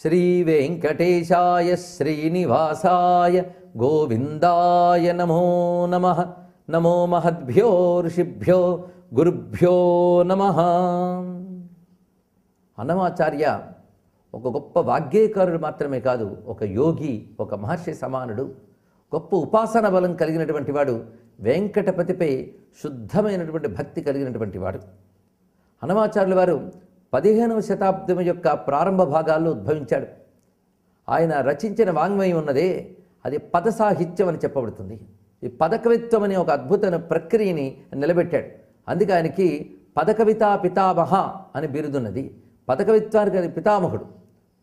శ్రీవేంకటేశాయ శ్రీనివాసాయ గోవిందాయ నమో నమ నమో మహద్భ్యో ఋషిభ్యో గురుభ్యో నమ అన్నమాచార్య ఒక గొప్ప వాగ్గేకారుడు మాత్రమే కాదు ఒక యోగి ఒక మహర్షి సమానుడు గొప్ప ఉపాసన బలం కలిగినటువంటి వాడు వెంకటపతిపై శుద్ధమైనటువంటి భక్తి కలిగినటువంటి వాడు అన్నమాచార్యుల వారు పదిహేనవ శతాబ్దం యొక్క ప్రారంభ భాగాల్లో ఉద్భవించాడు ఆయన రచించిన వాంగ్మయం ఉన్నదే అది పద సాహిత్యం అని చెప్పబడుతుంది ఈ పదకవిత్వం అనే ఒక అద్భుతమైన ప్రక్రియని నిలబెట్టాడు అందుకే ఆయనకి పదకవితా పితామహ అని బిరుదున్నది పదకవిత్వానికి అది పితామహుడు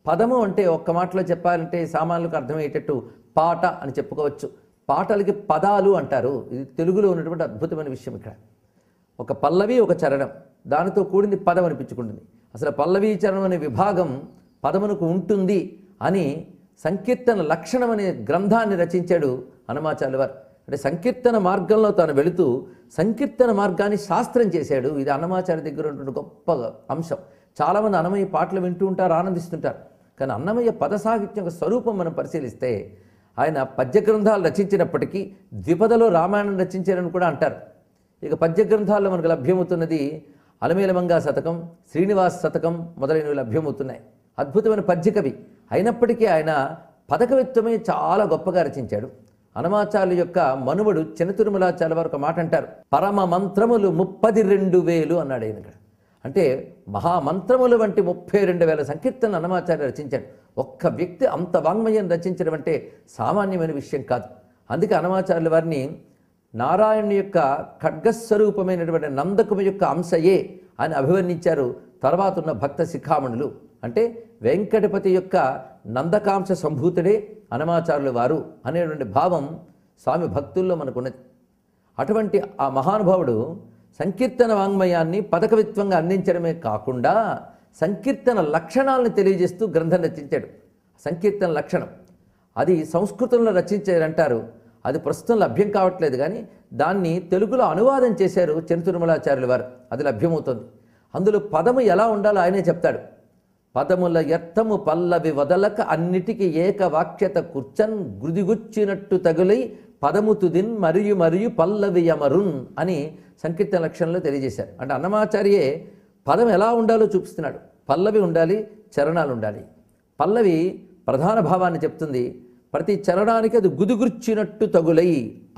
పదము అంటే ఒక్క మాటలో చెప్పాలంటే సామాన్యులకు అర్థమయ్యేటట్టు పాట అని చెప్పుకోవచ్చు పాటలకి పదాలు అంటారు ఇది తెలుగులో ఉన్నటువంటి అద్భుతమైన విషయం ఇక్కడ ఒక పల్లవి ఒక చరణం దానితో కూడింది పదం అనిపించుకుంటుంది అసలు పల్లవీచరణం అనే విభాగం పదమునకు ఉంటుంది అని సంకీర్తన లక్షణం అనే గ్రంథాన్ని రచించాడు వారు అంటే సంకీర్తన మార్గంలో తాను వెళుతూ సంకీర్తన మార్గాన్ని శాస్త్రం చేశాడు ఇది అన్నమాచార్య దగ్గర ఉన్నటువంటి గొప్ప అంశం చాలామంది అన్నమయ్య పాటలు వింటూ ఉంటారు ఆనందిస్తుంటారు కానీ అన్నమయ్య పద సాహిత్యం యొక్క స్వరూపం మనం పరిశీలిస్తే ఆయన పద్య గ్రంథాలు రచించినప్పటికీ ద్విపదలో రామాయణం రచించారని కూడా అంటారు ఇక పద్య గ్రంథాల్లో మనకు లభ్యమవుతున్నది అలమేలమంగా శతకం శ్రీనివాస్ శతకం మొదలైనవి లభ్యమవుతున్నాయి అద్భుతమైన పద్యకవి అయినప్పటికీ ఆయన పదకవిత్వమే చాలా గొప్పగా రచించాడు హనుమాచార్యులు యొక్క మనువడు చిన్నతిరుమలాచార్య వారు ఒక మాట అంటారు పరమ మంత్రములు ముప్పది రెండు వేలు అన్నాడు ఆయన ఇక్కడ అంటే మహామంత్రములు వంటి ముప్పై రెండు వేల సంకీర్తన హనుమాచార్య రచించాడు ఒక్క వ్యక్తి అంత వాంగ్మయం రచించడం అంటే సామాన్యమైన విషయం కాదు అందుకే హనుమాచార్యుల వారిని నారాయణుని యొక్క ఖడ్గస్వరూపమైనటువంటి నందకము యొక్క అంశయే అని అభివర్ణించారు తర్వాత ఉన్న భక్త శిఖామణులు అంటే వెంకటపతి యొక్క నందకాంశ సంభూతుడే అనమాచారులు వారు అనేటువంటి భావం స్వామి భక్తుల్లో మనకున్నది అటువంటి ఆ మహానుభావుడు సంకీర్తన వాంగ్మయాన్ని పథకవిత్వంగా అందించడమే కాకుండా సంకీర్తన లక్షణాలను తెలియజేస్తూ గ్రంథం రచించాడు సంకీర్తన లక్షణం అది సంస్కృతంలో రచించారంటారు అది ప్రస్తుతం లభ్యం కావట్లేదు కానీ దాన్ని తెలుగులో అనువాదం చేశారు చెరుతిరుమలాచార్యుల వారు అది లభ్యమవుతుంది అందులో పదము ఎలా ఉండాలో ఆయనే చెప్తాడు పదముల ఎత్తము పల్లవి వదలక అన్నిటికీ ఏకవాక్యత కూర్చన్ గుదిగుచ్చినట్టు తగులై పదము తుదిన్ మరియు మరియు పల్లవి అమరున్ అని సంకీర్తన లక్షణంలో తెలియజేశారు అంటే అన్నమాచార్యే పదం ఎలా ఉండాలో చూపిస్తున్నాడు పల్లవి ఉండాలి చరణాలు ఉండాలి పల్లవి ప్రధాన భావాన్ని చెప్తుంది ప్రతి చరణానికి అది గుదుగుర్చినట్టు తగులై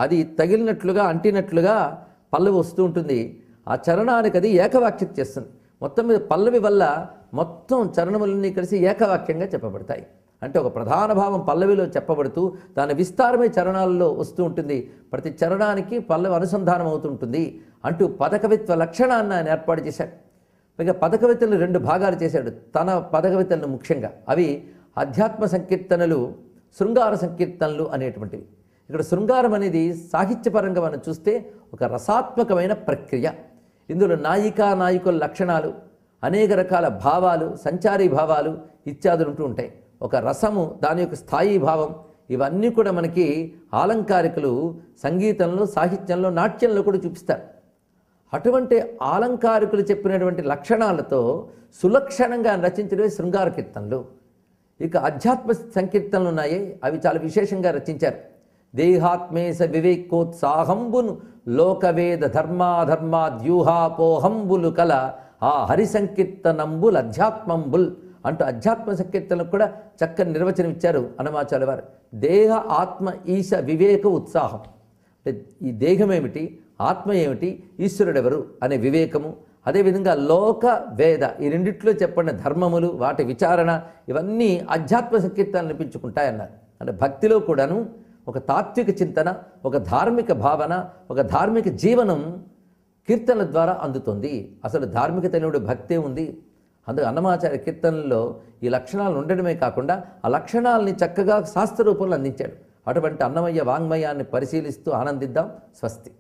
అది తగిలినట్లుగా అంటినట్లుగా పల్లవి వస్తూ ఉంటుంది ఆ చరణానికి అది ఏకవాక్యం చేస్తుంది మొత్తం మీద పల్లవి వల్ల మొత్తం చరణములన్నీ కలిసి ఏకవాక్యంగా చెప్పబడతాయి అంటే ఒక ప్రధాన భావం పల్లవిలో చెప్పబడుతూ దాని విస్తారమే చరణాలలో వస్తూ ఉంటుంది ప్రతి చరణానికి పల్లవి అనుసంధానం అవుతుంటుంది అంటూ పథకవిత్వ లక్షణాన్ని ఆయన ఏర్పాటు చేశాడు పైగా పథకవిత్తలను రెండు భాగాలు చేశాడు తన పథకవిత్తలను ముఖ్యంగా అవి అధ్యాత్మ సంకీర్తనలు శృంగార సంకీర్తనలు అనేటువంటివి ఇక్కడ శృంగారం అనేది సాహిత్యపరంగా మనం చూస్తే ఒక రసాత్మకమైన ప్రక్రియ ఇందులో నాయికా నాయకుల లక్షణాలు అనేక రకాల భావాలు సంచారీ భావాలు ఇత్యాదులు ఉంటూ ఉంటాయి ఒక రసము దాని యొక్క స్థాయి భావం ఇవన్నీ కూడా మనకి ఆలంకారికలు సంగీతంలో సాహిత్యంలో నాట్యంలో కూడా చూపిస్తారు అటువంటి ఆలంకారికులు చెప్పినటువంటి లక్షణాలతో సులక్షణంగా రచించడమే శృంగార కీర్తనలు ఇక అధ్యాత్మ సంకీర్తనలు ఉన్నాయి అవి చాలా విశేషంగా రచించారు దేహాత్మేశ వివేకోత్సాహంబును లోకవేద ధర్మాధర్మాద్యూహాపోహంబులు కల ఆ హరి సంకీర్తనంబుల్ అధ్యాత్మంబుల్ అంటూ అధ్యాత్మ సంకీర్తనకు కూడా చక్కని నిర్వచనం ఇచ్చారు అనమాచార్య వారు దేహ ఆత్మ ఈశ వివేక ఉత్సాహం ఈ దేహం ఏమిటి ఆత్మ ఏమిటి ఈశ్వరుడెవరు అనే వివేకము అదేవిధంగా లోక వేద ఈ రెండిట్లో చెప్పండి ధర్మములు వాటి విచారణ ఇవన్నీ ఆధ్యాత్మ సంకీర్తనలు అనిపించుకుంటాయన్నారు అంటే భక్తిలో కూడాను ఒక తాత్విక చింతన ఒక ధార్మిక భావన ఒక ధార్మిక జీవనం కీర్తనల ద్వారా అందుతుంది అసలు ధార్మిక తెలివుడు భక్తే ఉంది అందుకే అన్నమాచార్య కీర్తనల్లో ఈ లక్షణాలు ఉండడమే కాకుండా ఆ లక్షణాలని చక్కగా శాస్త్ర రూపంలో అందించాడు అటువంటి అన్నమయ్య వాంగ్మయాన్ని పరిశీలిస్తూ ఆనందిద్దాం స్వస్తి